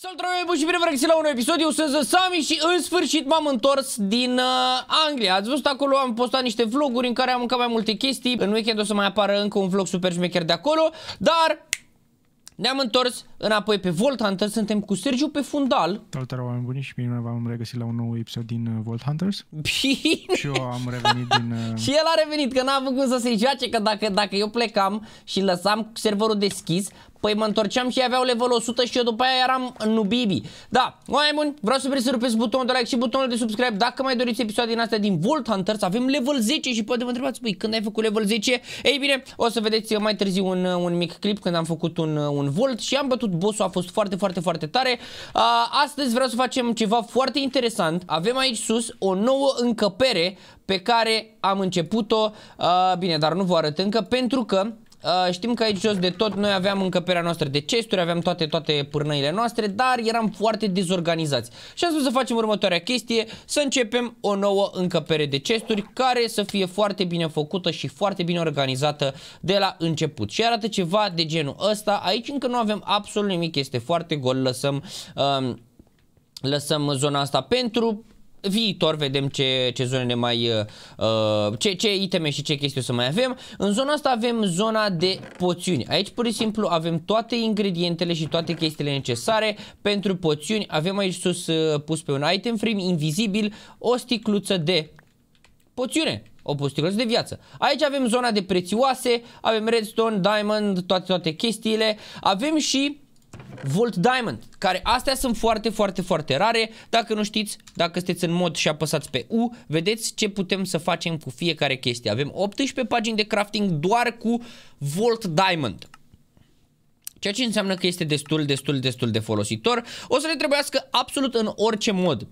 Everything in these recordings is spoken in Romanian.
Salutare, buni și bine vă la un episod, eu sunt Sami și în sfârșit m-am întors din uh, Anglia Ați văzut acolo, am postat niște vloguri în care am mâncat mai multe chestii În weekend o să mai apară încă un vlog super șmecher de acolo Dar ne-am întors înapoi pe Volt Hunters, suntem cu Sergiu pe fundal. Salut, oameni buni și bine v-am regăsit la un nou episod din uh, Volt Hunters. Bine! Și eu am revenit din... Uh, și el a revenit, că n-a avut cum să se joace, că dacă, dacă eu plecam și lăsam serverul deschis, Păi mă întorceam și aveau level 100 și eu după aia eram nubibi. Da, oameni buni, vreau să vreți să rupeți butonul de like și butonul de subscribe. Dacă mai doriți episoade din astea din Volt Hunters, avem level 10 și poate vă întrebați, păi când ai făcut level 10? Ei bine, o să vedeți mai târziu un, un mic clip când am făcut un, un Volt și am bătut boss-ul, a fost foarte, foarte, foarte tare. A, astăzi vreau să facem ceva foarte interesant. Avem aici sus o nouă încăpere pe care am început-o, uh, bine, dar nu vă arăt încă, pentru că Uh, știm că aici jos de tot noi aveam încăperea noastră de cesturi aveam toate, toate pârnăile noastre, dar eram foarte dezorganizați. Și am spus să facem următoarea chestie, să începem o nouă încăpere de cesturi care să fie foarte bine făcută și foarte bine organizată de la început. Și arată ceva de genul ăsta, aici încă nu avem absolut nimic, este foarte gol, lăsăm... Um, lăsăm zona asta pentru viitor vedem ce, ce zone ne mai uh, uh, ce, ce iteme și ce chestii o să mai avem în zona asta avem zona de poțiuni aici pur și simplu avem toate ingredientele și toate chestiile necesare pentru poțiuni avem aici sus uh, pus pe un item frame invizibil o sticluță de poțiune o pusticlăță de viață. Aici avem zona de prețioase, avem redstone, diamond, toate, toate chestiile. Avem și Volt Diamond, care astea sunt foarte, foarte, foarte rare. Dacă nu știți, dacă sunteți în mod și apăsați pe U, vedeți ce putem să facem cu fiecare chestie. Avem 18 pagini de crafting doar cu Volt Diamond. Ceea ce înseamnă că este destul, destul, destul de folositor. O să ne trebuiască absolut în orice mod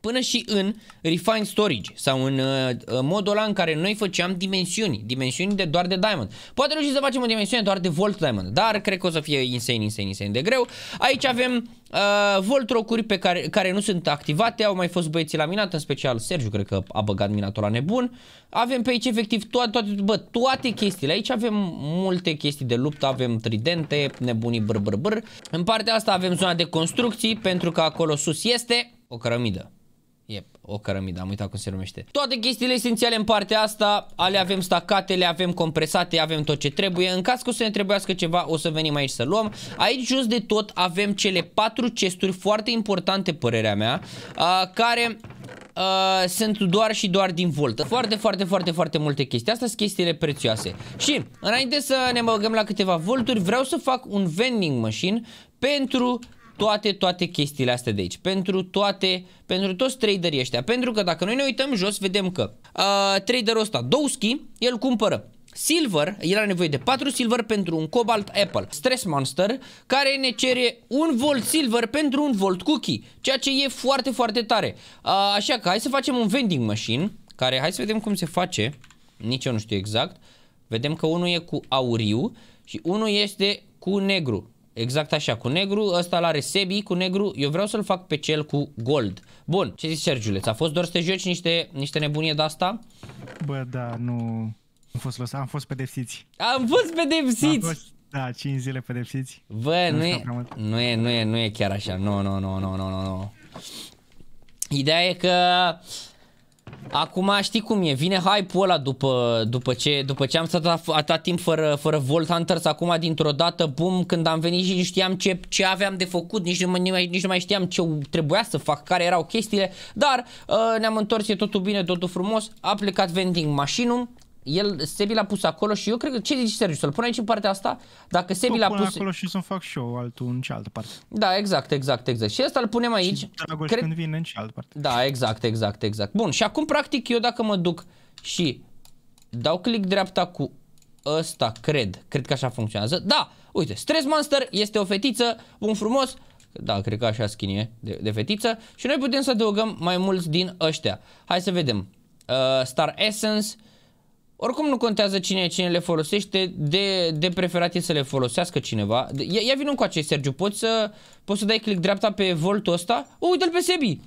până și în refined storage sau în uh, uh, modul ăla în care noi făceam dimensiuni, dimensiuni de doar de diamond. Poate reușim să facem o dimensiune doar de volt diamond, dar cred că o să fie insane, insane, insane de greu. Aici avem uh, volt rocuri pe care, care nu sunt activate, au mai fost băieții la minat, în special Sergiu cred că a băgat minatul la nebun. Avem pe aici efectiv toate, toate, bă, toate chestiile. Aici avem multe chestii de luptă, avem tridente, nebunii br, br, br. În partea asta avem zona de construcții pentru că acolo sus este o cărămidă. E o cărămidă, am uitat cum se numește. Toate chestiile esențiale în partea asta, ale avem stacate, le avem compresate, avem tot ce trebuie. În caz că o să ne trebuiască ceva, o să venim aici să luăm. Aici jos de tot avem cele patru chesturi foarte importante, părerea mea, care Uh, sunt doar și doar din voltă. Foarte, foarte, foarte, foarte multe chestii. Astea sunt chestiile prețioase. Și înainte să ne băgăm la câteva volturi, vreau să fac un vending machine pentru toate, toate chestiile astea de aici. Pentru toate, pentru toți traderii ăștia. Pentru că dacă noi ne uităm jos, vedem că uh, traderul ăsta, Dowski, el cumpără Silver, el are nevoie de 4 silver pentru un Cobalt Apple. Stress Monster, care ne cere un volt silver pentru un volt cookie, ceea ce e foarte, foarte tare. A, așa că hai să facem un vending machine, care hai să vedem cum se face, nici eu nu știu exact. Vedem că unul e cu auriu și unul este cu negru. Exact așa, cu negru, ăsta l-are Sebi, cu negru, eu vreau să-l fac pe cel cu gold. Bun, ce zici, Sergiuleț? A fost doar să te joci niște, niște nebunie de asta? Bă, da, nu... Am fost lăsat, am fost pedepsiți. Am fost pedepsiți! da, 5 zile pedepsiți. Bă, nu, nu, e, nu, e, nu, e, nu e chiar așa, nu, no, nu, no, nu, no, nu, nu, nu. Ideea e că Acum știi cum e, vine hype-ul ăla după, după, ce, după ce am stat atât timp fără, fără Volt Hunters, acum dintr-o dată, bum, când am venit și nu știam ce, ce aveam de făcut, nici nu, mai, nici nu mai știam ce trebuia să fac, care erau chestiile, dar uh, ne-am întors, e totul bine, totul frumos, a plecat vending mașinul, el, Sebi l-a pus acolo și eu cred că, ce zici Sergiu, să-l pun aici în partea asta? Dacă Sebi l-a pus... acolo și să fac și eu altul în cealaltă parte. Da, exact, exact, exact. Și asta îl punem aici. Și cred... când vine în cealaltă parte. Da, exact, exact, exact. Bun, și acum practic eu dacă mă duc și dau click dreapta cu ăsta, cred, cred că așa funcționează. Da, uite, Stress Monster este o fetiță, un frumos, da, cred că așa schinie de, de fetiță și noi putem să adăugăm mai mulți din ăștia. Hai să vedem. Uh, Star Essence, uh, oricum nu contează cine cine le folosește, de, de preferat e să le folosească cineva. Ia, ia vină cu acei, Sergiu, poți să, poți să dai click dreapta pe voltul ăsta? O, uite-l pe Sebi!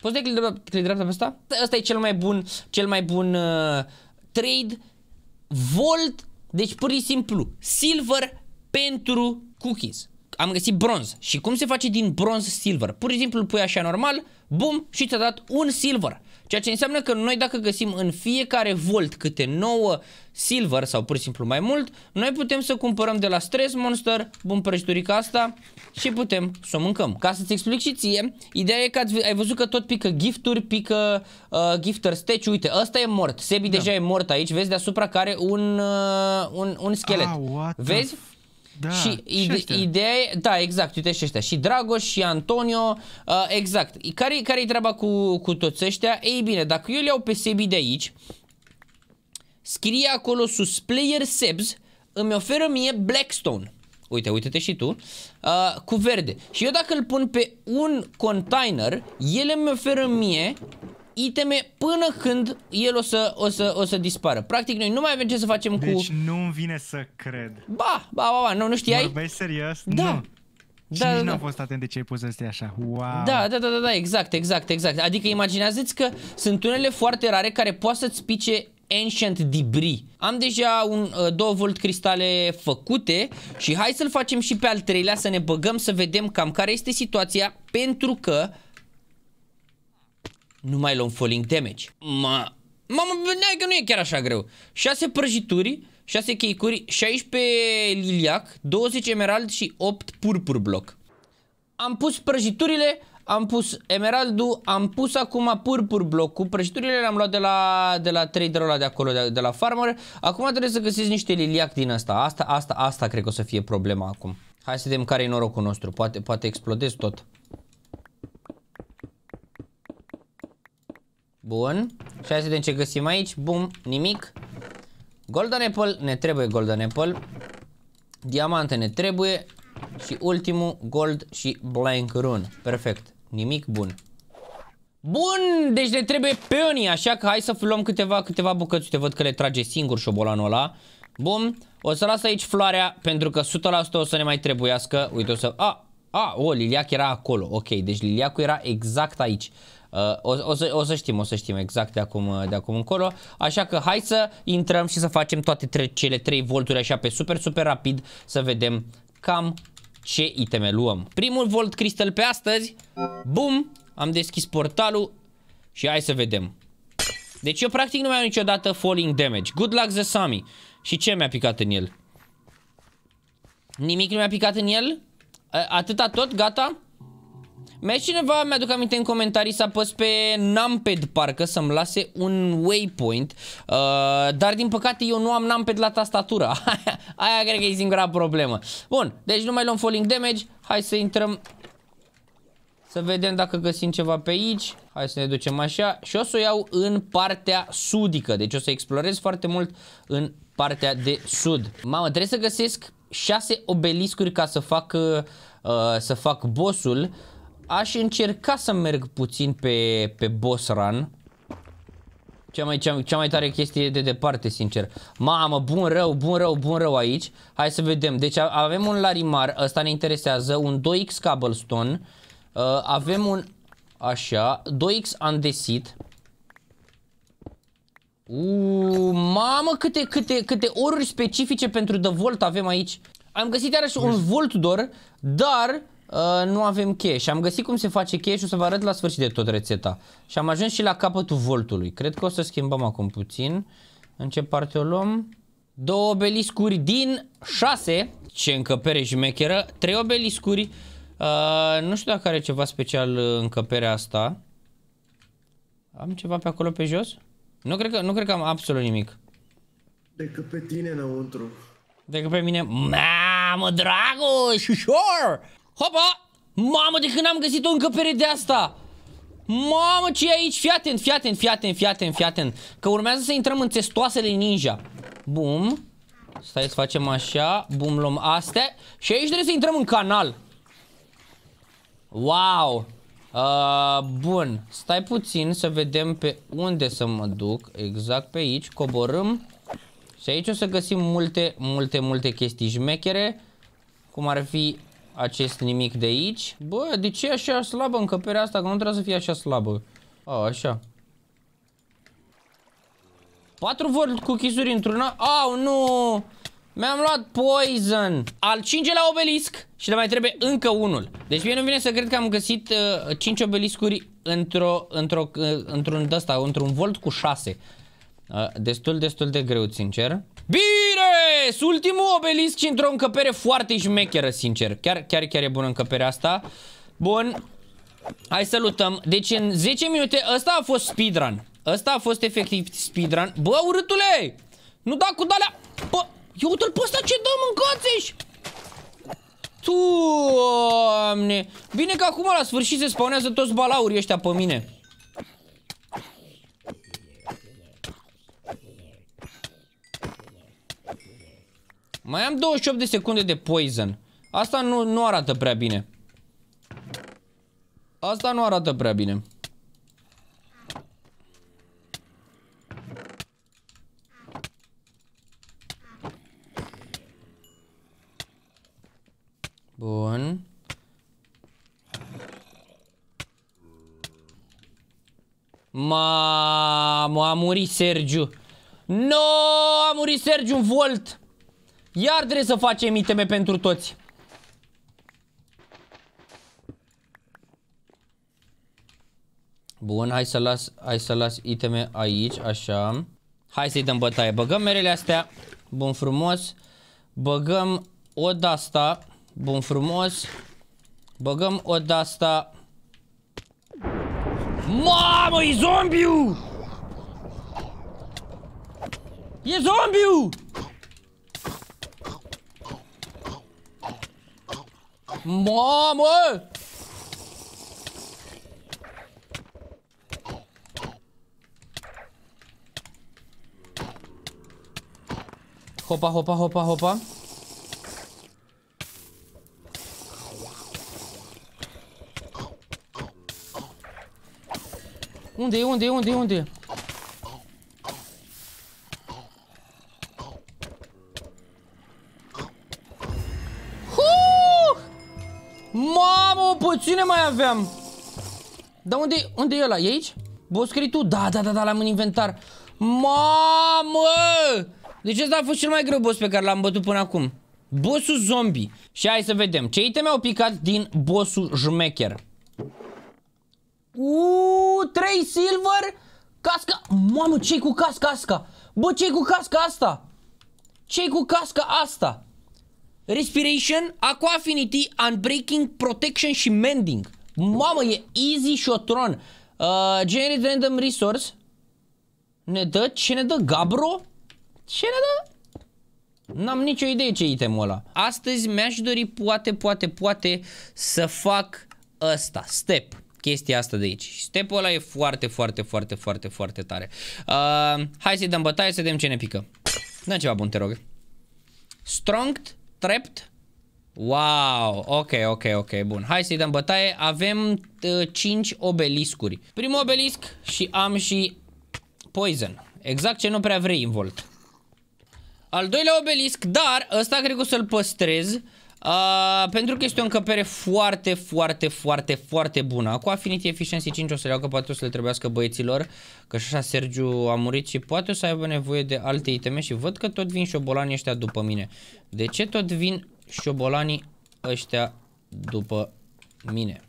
Poți să dai click dreapta, click dreapta pe ăsta? Ăsta e cel mai bun, cel mai bun uh, trade. Volt, deci pur și simplu, silver pentru cookies. Am găsit bronz. Și cum se face din bronz silver? Pur și simplu pui așa normal, bum, și ți-a dat un silver. Ceea ce înseamnă că noi dacă găsim în fiecare volt câte 9 silver sau pur și simplu mai mult, noi putem să cumpărăm de la Stress Monster, bun prăjiturica asta și putem să o mâncăm. Ca să-ți explic și ție, ideea e că ai văzut că tot pică gifturi, pică uh, gifter statue, uite, ăsta e mort, Sebi da. deja e mort aici, vezi deasupra care un, uh, un, un schelet. Ah, vezi? Da, și ide- ideea da, exact, uite și ăștia, și Dragoș și Antonio, uh, exact. Care, i care-i treaba cu, cu toți ăștia? Ei bine, dacă eu le iau pe Sebi de aici, scrie acolo sus player Sebs, îmi oferă mie Blackstone. Uite, uite-te și tu, uh, cu verde. Și eu dacă îl pun pe un container, el îmi oferă mie iteme până când el o să, o să, o să dispară. Practic noi nu mai avem ce să facem deci cu... Deci nu-mi vine să cred. Ba, ba, ba, ba, nu, nu știai? Vorbești serios? Da. Nu. Da, nici da, n-am da. fost atent de ce ai pus astea așa. Wow. Da, da, da, da, da, exact, exact, exact. Adică imaginează-ți că sunt unele foarte rare care poate să-ți pice Ancient Debris. Am deja un, uh, două volt cristale făcute și hai să-l facem și pe al treilea să ne băgăm să vedem cam care este situația pentru că nu mai luăm falling damage. Ma, mamă, bine, că nu e chiar așa greu. 6 prăjituri, 6 cheicuri, 16 liliac, 20 emerald și 8 purpur bloc. Am pus prăjiturile, am pus emeraldul, am pus acum purpur bloc cu prăjiturile, le-am luat de la, de la traderul ăla de acolo, de, de la farmer. Acum trebuie să găsiți niște liliac din asta. Asta, asta, asta cred că o să fie problema acum. Hai să vedem care e norocul nostru. Poate, poate explodez tot. Bun. Și hai să vedem ce găsim aici. Bum, nimic. Golden Apple, ne trebuie Golden Apple. Diamante ne trebuie. Și ultimul, Gold și Blank Rune. Perfect. Nimic bun. Bun, deci ne trebuie peonii, așa că hai să luăm câteva, câteva bucăți. Te văd că le trage singur șobolanul ăla. Bun, o să las aici floarea pentru că 100% o să ne mai trebuiască. Uite, o să... A, a, o, Liliac era acolo. Ok, deci Liliacul era exact aici. Uh, o, o, să, o să știm, o să știm exact de acum, uh, de acum încolo. Așa că hai să intrăm și să facem toate tre- cele 3 volturi așa pe super, super rapid să vedem cam ce iteme luăm. Primul volt crystal pe astăzi. Bum! Am deschis portalul și hai să vedem. Deci eu practic nu mai am niciodată falling damage. Good luck Zesami. Și ce mi-a picat în el? Nimic nu mi-a picat în el? Atâta tot? Gata? Mi-a cineva, mi-aduc aminte în comentarii să apăs pe numpad parcă să-mi lase un waypoint uh, Dar din păcate eu nu am numpad la tastatură aia, cred că e singura problemă Bun, deci nu mai luăm falling damage Hai să intrăm Să vedem dacă găsim ceva pe aici Hai să ne ducem așa Și o să o iau în partea sudică Deci o să explorez foarte mult în partea de sud Mamă, trebuie să găsesc 6 obeliscuri ca să fac, uh, să fac bossul aș încerca să merg puțin pe, pe boss run. Cea mai, cea, cea mai tare chestie de departe, sincer. Mamă, bun rău, bun rău, bun rău aici. Hai să vedem. Deci avem un larimar, ăsta ne interesează, un 2x cobblestone. Uh, avem un, așa, 2x andesit. Uuu, mamă, câte, câte, câte oruri specifice pentru The Volt avem aici. Am găsit iarăși un Voltdor, dar Uh, nu avem cash. am găsit cum se face cash și o să vă arăt la sfârșit de tot rețeta. Și am ajuns și la capătul voltului. Cred că o să schimbăm acum puțin. În ce parte o luăm? Două obeliscuri din 6, ce încăpere jmecheră, trei obeliscuri. Uh, nu știu dacă are ceva special uh, încăperea asta. Am ceva pe acolo pe jos? Nu cred că, nu cred că am absolut nimic. Decât pe tine înăuntru. Decât pe mine. Mamă, dragul, sure! Hopa! Mamă, de când am găsit o încăpere de asta! Mamă, ce e aici? Fii atent, fii atent, fii atent, fii atent, fii atent. Că urmează să intrăm în testoasele ninja. Bum. Stai să facem așa. Bum, luăm astea. Și aici trebuie să intrăm în canal. Wow. Uh, bun. Stai puțin să vedem pe unde să mă duc. Exact pe aici. Coborâm. Și aici o să găsim multe, multe, multe chestii jmechere. Cum ar fi acest nimic de aici. Bă, de ce e așa slabă încăperea asta? Că nu trebuie să fie așa slabă. A, așa. Patru world cookies-uri într-una. Au, nu! Mi-am luat poison. Al cincelea obelisc și ne mai trebuie încă unul. Deci mie nu vine să cred că am găsit uh, cinci obeliscuri într-o, într-o, uh, într-un dăsta, într-un volt cu șase. Uh, destul, destul de greu, sincer. Bine! Ultimul obelisc și într-o încăpere foarte șmecheră, sincer. Chiar, chiar, chiar e bună încăperea asta. Bun. Hai să lutăm. Deci în 10 minute, ăsta a fost speedrun. Ăsta a fost efectiv speedrun. Bă, urâtule! Nu da cu dalea! Bă, eu uite-l pe ăsta ce dă, mâncați Tu Doamne! Bine că acum la sfârșit se spawnează toți balaurii ăștia pe mine. Mai am 28 de secunde de poison. Asta nu, nu arată prea bine. Asta nu arată prea bine. Bun. Mamă, a murit Sergiu. No, a murit Sergiu un volt. Iar trebuie să facem iteme pentru toți. Bun, hai să las, hai să las iteme aici, așa. Hai să-i dăm bătaie. Băgăm merele astea. Bun frumos. Băgăm o asta. Bun frumos. Băgăm o asta. Mamă, e zombiu! E zombiu! Momo! Roupa, roupa, roupa, roupa. Um D, um D, um D, um D. mai aveam? Dar unde, unde e ăla? E aici? Bă, scrii tu? Da, da, da, da, l-am în inventar. Mamă! Deci ăsta a fost cel mai greu boss pe care l-am bătut până acum. Bossul zombie. Și hai să vedem. Ce iteme au picat din bossul jmecher? Uuu, 3 silver? Casca. Mamă, ce cu casca asta? Bă, ce cu casca asta? ce cu casca asta? Respiration, Aqua Affinity, Unbreaking, Protection și Mending. Mamă, e easy și o tron. Uh, generate Random Resource. Ne dă? Ce ne dă? Gabro? Ce ne dă? N-am nicio idee ce itemul ăla. Astăzi mi-aș dori poate, poate, poate să fac ăsta, step. Chestia asta de aici. Stepul ăla e foarte, foarte, foarte, foarte, foarte tare. Uh, hai să-i dăm bătaie, să vedem ce ne pică. Dă ceva bun, te rog. Strong trept, Wow, ok, ok, ok, bun. Hai să-i dăm bătaie. Avem uh, 5 obeliscuri. Primul obelisc și am și poison. Exact ce nu prea vrei, Involt. Al doilea obelisc, dar ăsta cred că o să-l păstrez Uh, pentru că este o încăpere foarte, foarte, foarte, foarte bună. Cu Affinity Efficiency 5 o să le iau, că poate o să le trebuiască băieților, că așa Sergiu a murit și poate o să aibă nevoie de alte iteme și văd că tot vin șobolanii ăștia după mine. De ce tot vin șobolanii ăștia după mine?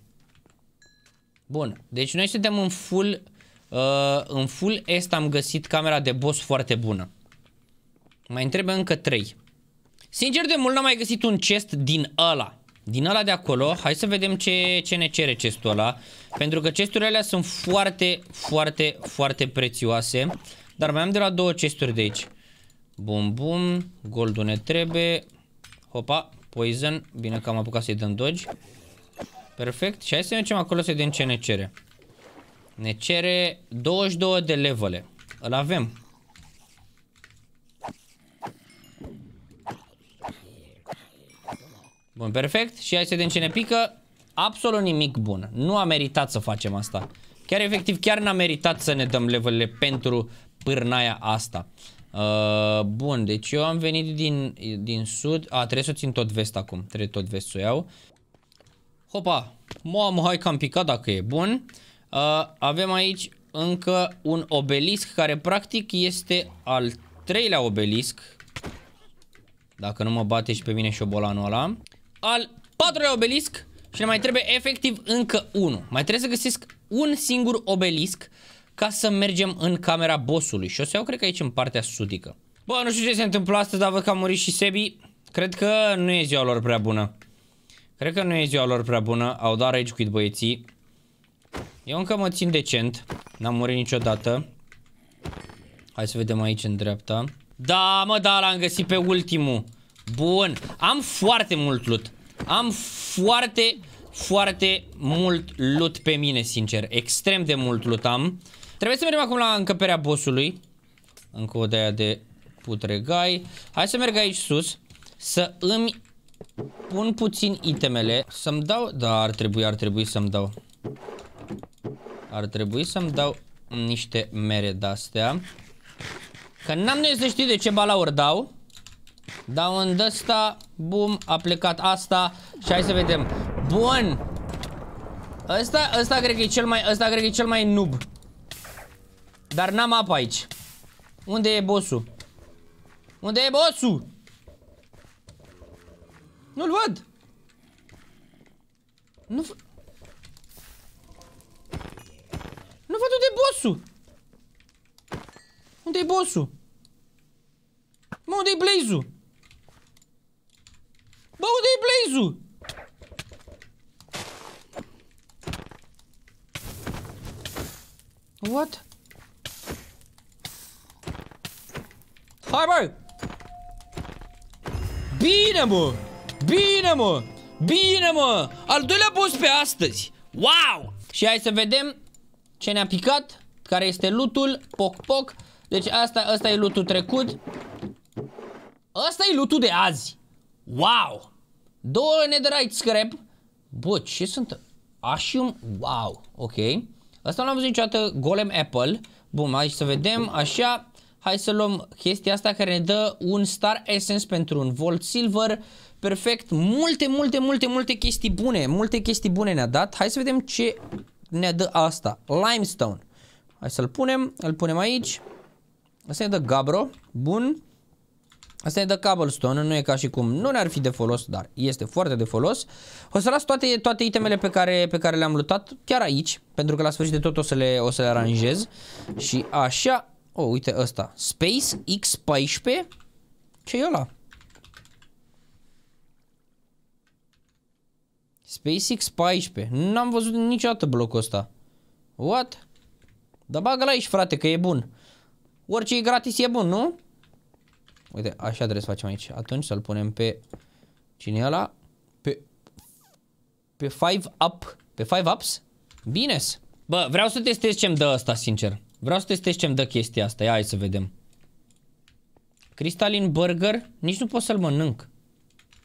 Bun, deci noi suntem în full, uh, în full est am găsit camera de boss foarte bună. Mai întrebe încă 3. Sincer, de mult n-am mai găsit un chest din ăla. Din ăla de acolo, hai să vedem ce, ce ne cere chestul ăla. Pentru că chesturile alea sunt foarte, foarte, foarte prețioase. Dar mai am de la două chesturi de aici. Bum, bum, goldul ne trebuie. Hopa, poison. Bine că am apucat să-i dăm dodge. Perfect. Și hai să mergem acolo să vedem ce ne cere. Ne cere 22 de levele. Îl avem. Bun, perfect. Și hai să vedem ce ne pică. Absolut nimic bun. Nu a meritat să facem asta. Chiar efectiv, chiar n-a meritat să ne dăm levelele pentru pârnaia asta. Uh, bun, deci eu am venit din, din sud. A, trebuie să țin tot vest acum. Trebuie tot vest să iau. Hopa, mamă, hai că am picat dacă e bun. Uh, avem aici încă un obelisc care practic este al treilea obelisc. Dacă nu mă bate și pe mine șobolanul ăla al patrulea obelisc și ne mai trebuie efectiv încă unul. Mai trebuie să găsesc un singur obelisc ca să mergem în camera bossului și o să iau cred că aici în partea sudică. Bă, nu știu ce se întâmplă astăzi, dar văd că a murit și Sebi. Cred că nu e ziua lor prea bună. Cred că nu e ziua lor prea bună. Au dat rage quit băieții. Eu încă mă țin decent. N-am murit niciodată. Hai să vedem aici în dreapta. Da, mă, da, l-am găsit pe ultimul. Bun. Am foarte mult loot. Am foarte, foarte mult loot pe mine, sincer. Extrem de mult loot am. Trebuie să mergem acum la încăperea bossului. Încă o de aia de putregai. Hai să merg aici sus. Să îmi pun puțin itemele. Să-mi dau... Da, ar trebui, ar trebui să-mi dau. Ar trebui să-mi dau niște mere de-astea. Că n-am nevoie să știu de ce balauri dau. Dau în ăsta, bum, a plecat asta și hai să vedem. Bun. Ăsta, ăsta cred că e cel mai, ăsta cred că e cel mai noob. Dar n-am apă aici. Unde e bossul? Unde e bossul? Nu-l văd. Nu Nu văd unde e bossul. Unde e bossul? Mă, unde e blaze -ul? fez What? Hai, bă! Bine, mă! Bine, mă! Bine, mă! Al doilea boss pe astăzi! Wow! Și hai să vedem ce ne-a picat, care este lutul, poc, poc. Deci asta, asta e lutul trecut. Asta e lutul de azi. Wow! Două netherite scrap. Bă, ce sunt? Ashium, wow, ok. Asta nu am văzut niciodată, golem apple. Bun, aici să vedem, așa. Hai să luăm chestia asta care ne dă un star essence pentru un volt silver. Perfect, multe, multe, multe, multe chestii bune, multe chestii bune ne-a dat. Hai să vedem ce ne dă asta, limestone. Hai să-l punem, îl punem aici. Asta ne dă gabro, bun. Asta e de cobblestone, nu e ca și cum, nu ne-ar fi de folos, dar este foarte de folos. O să las toate, toate itemele pe care, pe care le-am lutat chiar aici, pentru că la sfârșit de tot o să le, o să le aranjez. Și așa, o, oh, uite ăsta, Space X14, ce e ăla? x 14. N-am văzut niciodată blocul ăsta. What? Dar bagă la aici, frate, că e bun. Orice e gratis e bun, nu? Uite, așa trebuie să facem aici. Atunci să-l punem pe... Cine ăla? Pe... Pe 5 up. Pe 5 ups? bine -s. Bă, vreau să testez ce-mi dă asta, sincer. Vreau să testez ce-mi dă chestia asta. Ia, hai să vedem. Cristalin burger? Nici nu pot să-l mănânc.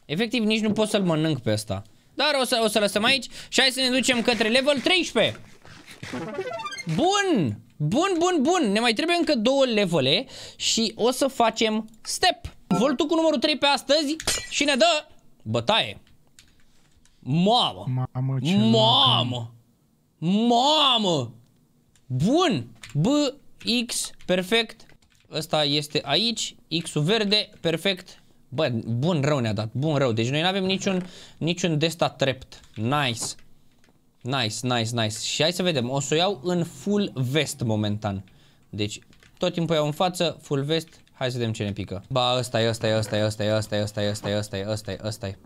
Efectiv, nici nu pot să-l mănânc pe asta. Dar o să, o să lăsăm aici și hai să ne ducem către level 13. Bun! Bun, bun, bun. Ne mai trebuie încă două levele și o să facem step. Voltul cu numărul 3 pe astăzi și ne dă bătaie. Mamă! Mamă! Ce Mamă! Mamă! Bun! B, X, perfect. Ăsta este aici. X-ul verde, perfect. Bă, bun rău ne-a dat, bun rău. Deci noi nu avem niciun, niciun desta trept. Nice. Nice, nice, nice. Și hai să vedem. O să o iau în full vest momentan. Deci tot timpul iau în față, full vest. Hai să vedem ce ne pică. Ba, ăsta e, ăsta e, ăsta e, ăsta e, ăsta e, ăsta e, ăsta e, ăsta e, ăsta e, ăsta e.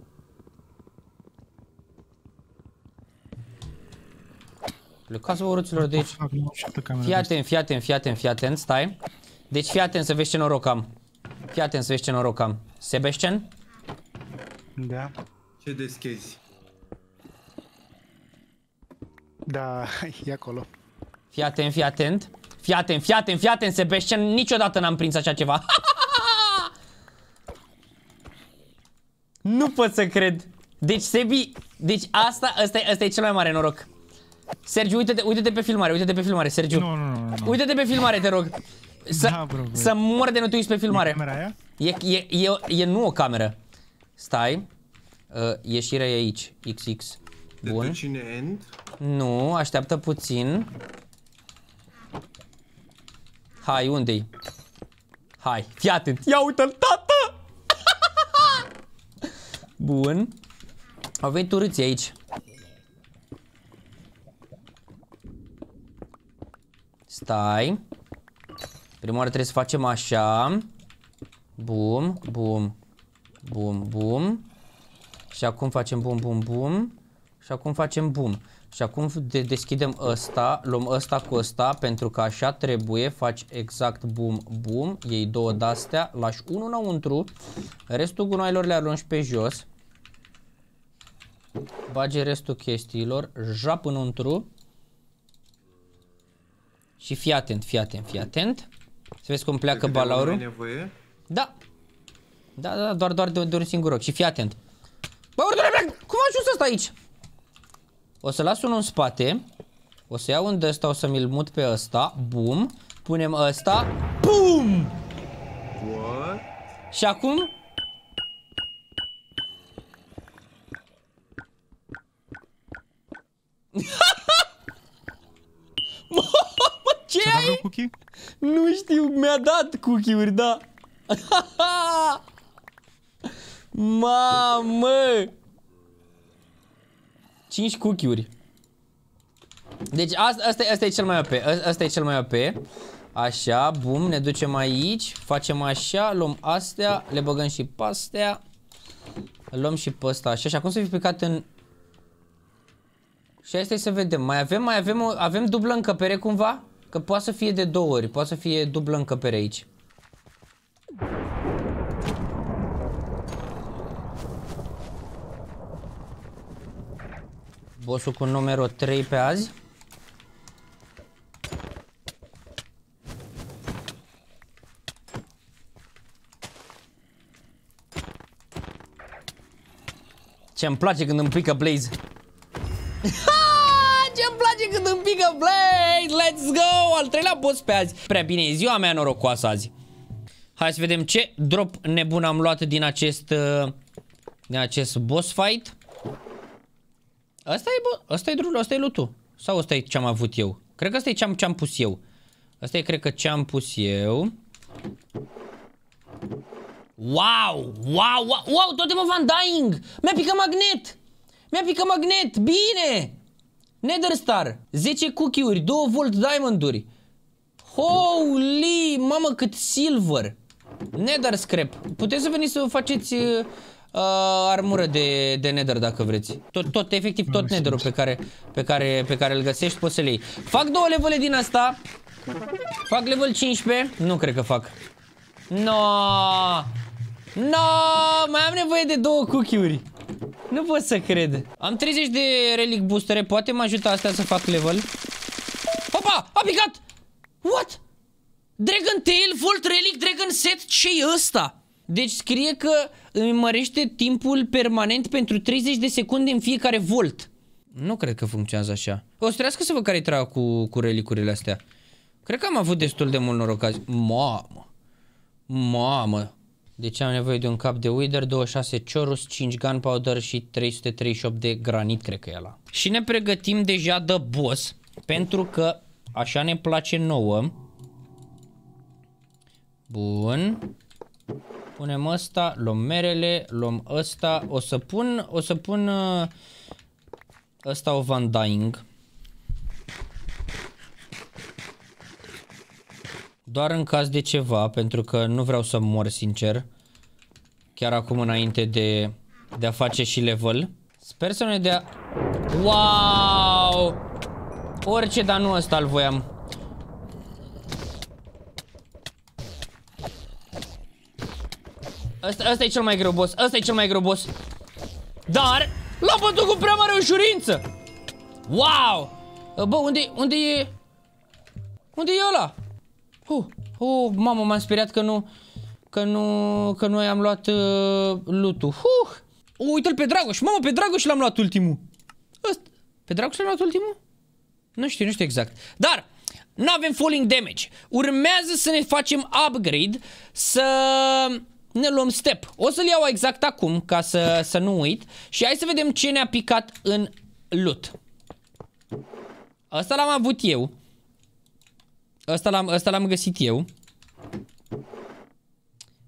Plecați-vă urâților de aici. Fii atent, fii atent, fii atent, fii atent, stai. Deci fii atent să vezi ce noroc am. Fii atent să vezi ce noroc am. Sebastian? Da. Ce deschizi? Da, e acolo. Fii atent, fii atent. Fii atent, fii atent, fii atent, Sebastian, niciodată n-am prins așa ceva. nu pot să cred. Deci, Sebi, deci asta, asta, asta e cel mai mare noroc. Sergiu, uite-te, uite pe filmare, uite-te pe filmare, Sergiu. Nu, nu, nu, nu. Uite-te pe filmare, te rog. Să, da, bro, bro. să mor de nu pe filmare. E camera aia? E, e, e, e nu o cameră. Stai. Uh, ieșirea e aici. XX. Bun. Nu, așteaptă puțin. Hai, unde-i? Hai, fii atent. Ia uite-l, tata! Bun. Au venit urâții aici. Stai. Prima oară trebuie să facem așa. Bum, bum, bum, bum. Și acum facem bum, bum, bum. Și acum facem bum. Și acum de deschidem ăsta, luăm ăsta cu ăsta, pentru că așa trebuie, faci exact bum, bum, iei două de-astea, lași unul înăuntru, restul gunoailor le arunci pe jos, bage restul chestiilor, jap înăuntru și fii atent, fii atent, fii atent. Să vezi cum pleacă balaurul. Da. Da, da, doar, doar de, de un singur ochi și fii atent. Bă, urdu, cum a ajuns asta aici? O să las unul în spate. O să iau un de ăsta, o să mi-l mut pe ăsta. Bum. Punem ăsta. Bum! What? Și acum... Mamă, ce ai? Cookie? Nu știu, mi-a dat cookie-uri, da. Mamă! 5 cookie-uri. Deci asta, asta, asta e cel mai OP. Asta ă- e cel mai OP. Așa, bum, ne ducem aici, facem așa, luăm astea, le băgăm și pe astea. Luăm și pe ăsta așa și acum să fi picat în... Și asta e să vedem. Mai avem, mai avem, o, avem dublă încăpere cumva? Că poate să fie de două ori, poate să fie dublă încăpere aici. Bossul cu numărul 3 pe azi. Ce-mi place când îmi pică Blaze. Ce-mi place când îmi pică Blaze. Let's go! Al treilea boss pe azi. Prea bine, e ziua mea norocoasă azi. Hai să vedem ce drop nebun am luat din acest, uh, din acest boss fight. Asta e, bă, asta e drumul, asta e lutul. Sau asta e ce am avut eu? Cred că asta e ce am, ce am pus eu. Asta e, cred că, ce am pus eu. Wow! Wow! Wow! wow totemul Van Dying! Mi-a picat magnet! Mi-a picat magnet! Bine! Netherstar! 10 cookie-uri, 2 volt diamonduri. Holy! Mamă, cât silver! Nether scrap. Puteți să veniți să faceți... Uh, uh, armură de, de nether dacă vreți. Tot, tot efectiv tot nether pe care, pe, care, pe care îl găsești poți să le iei. Fac două levele din asta. Fac level 15. Nu cred că fac. No! No! Mai am nevoie de două cookie-uri. Nu pot să cred. Am 30 de relic boostere. Poate mă ajută asta să fac level. Opa! A picat! What? Dragon Tail, Volt Relic, Dragon Set, ce e ăsta? Deci scrie că îmi mărește timpul permanent pentru 30 de secunde în fiecare volt. Nu cred că funcționează așa. O să trească să vă care treaba cu, cu relicurile astea. Cred că am avut destul de mult noroc azi. Mamă! Mamă! Deci am nevoie de un cap de Wither, 26 Chorus, 5 Gunpowder și 338 de granit, cred că e ala. Și ne pregătim deja de boss, pentru că așa ne place nouă. Bun. Punem ăsta, luăm merele, luăm ăsta. O să pun, o să pun uh, ăsta o Van Dying. Doar în caz de ceva, pentru că nu vreau să mor sincer. Chiar acum înainte de, de a face și level. Sper să ne dea... Wow! Orice, dar nu ăsta îl voiam. Asta, asta e cel mai greu boss, asta e cel mai greu boss Dar l-am bătut cu prea mare ușurință Wow ă, Bă, unde, unde e Unde e ăla? Uh, uh, mamă, m-am speriat că nu Că nu, că nu am luat uh, Lutul uh, uh, Uite-l pe Dragoș, mamă, pe Dragoș l-am luat ultimul Asta. Pe Dragoș l-am luat ultimul? Nu știu, nu știu exact Dar nu avem falling damage Urmează să ne facem upgrade Să ne luăm step. O să-l iau exact acum ca să, să nu uit și hai să vedem ce ne-a picat în lut. Asta l-am avut eu. Asta l-am, asta l-am găsit eu.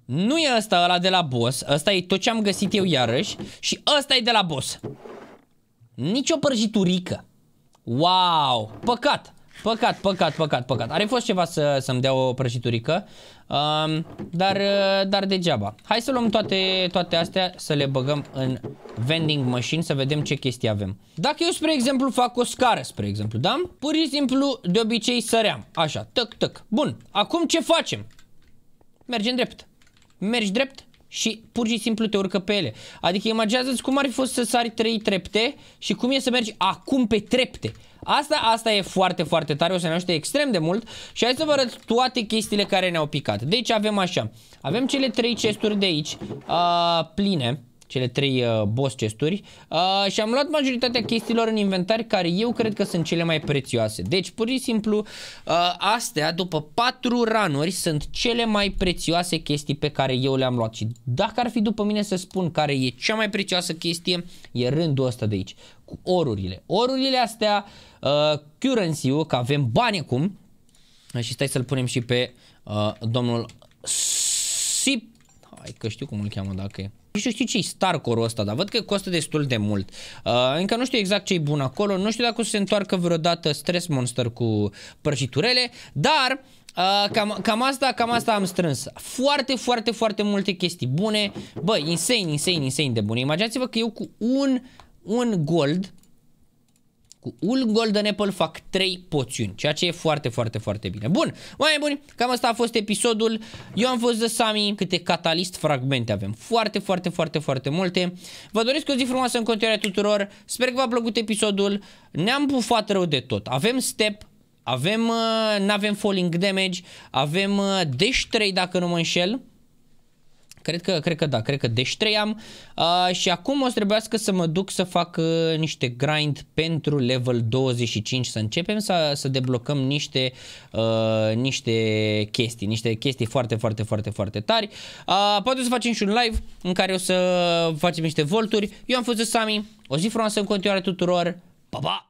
Nu e ăsta ăla de la boss, ăsta e tot ce am găsit eu iarăși și ăsta e de la boss. Nici o prăjiturică. Wow, păcat. Păcat, păcat, păcat, păcat. Are fost ceva să, să-mi dea o prăjiturică. Um, dar, dar degeaba. Hai să luăm toate, toate astea, să le băgăm în vending machine, să vedem ce chestii avem. Dacă eu, spre exemplu, fac o scară, spre exemplu, da? Pur și simplu, de obicei, săream. Așa, tăc, tăc. Bun, acum ce facem? Mergem drept. Mergi drept și pur și simplu te urcă pe ele. Adică imaginează-ți cum ar fi fost să sari trei trepte și cum e să mergi acum pe trepte. Asta, asta e foarte, foarte tare, o să ne ajute extrem de mult și hai să vă arăt toate chestiile care ne-au picat. Deci avem așa, avem cele trei chesturi de aici, uh, pline, cele trei uh, boss chesturi uh, și am luat majoritatea chestiilor în inventar care eu cred că sunt cele mai prețioase. Deci, pur și simplu, uh, astea, după 4 ranuri, sunt cele mai prețioase chestii pe care eu le-am luat. Și dacă ar fi după mine să spun care e cea mai prețioasă chestie, e rândul ăsta de aici cu orurile. Orurile astea, uh, currency-ul, că avem bani acum, uh, și stai să-l punem și pe uh, domnul Sip, hai că știu cum îl cheamă dacă e. Nici nu știu ce-i Starcorul ăsta, dar văd că costă destul de mult. Uh, încă nu știu exact ce-i bun acolo, nu știu dacă o să se întoarcă vreodată Stress Monster cu prăjiturele, dar Uh, cam, cam, asta, cam asta am strâns. Foarte, foarte, foarte multe chestii bune. Băi, insane, insane, insane de bune. Imaginați-vă că eu cu un un gold, cu un golden apple fac 3 poțiuni, ceea ce e foarte, foarte, foarte bine. Bun, oameni buni, cam asta a fost episodul. Eu am fost de Sami, câte catalist fragmente avem. Foarte, foarte, foarte, foarte multe. Vă doresc o zi frumoasă în continuare tuturor. Sper că v-a plăcut episodul. Ne-am bufat rău de tot. Avem step, avem, uh, n-avem falling damage, avem dash uh, 3 dacă nu mă înșel. Cred că, cred că da, cred că deci 3 am. Uh, și acum o să trebuiască să mă duc să fac uh, niște grind pentru level 25, să începem să, să deblocăm niște, uh, niște chestii, niște chestii foarte, foarte, foarte, foarte tari. Uh, poate o să facem și un live în care o să facem niște volturi. Eu am fost Sami, o zi frumoasă în continuare tuturor. Pa, pa!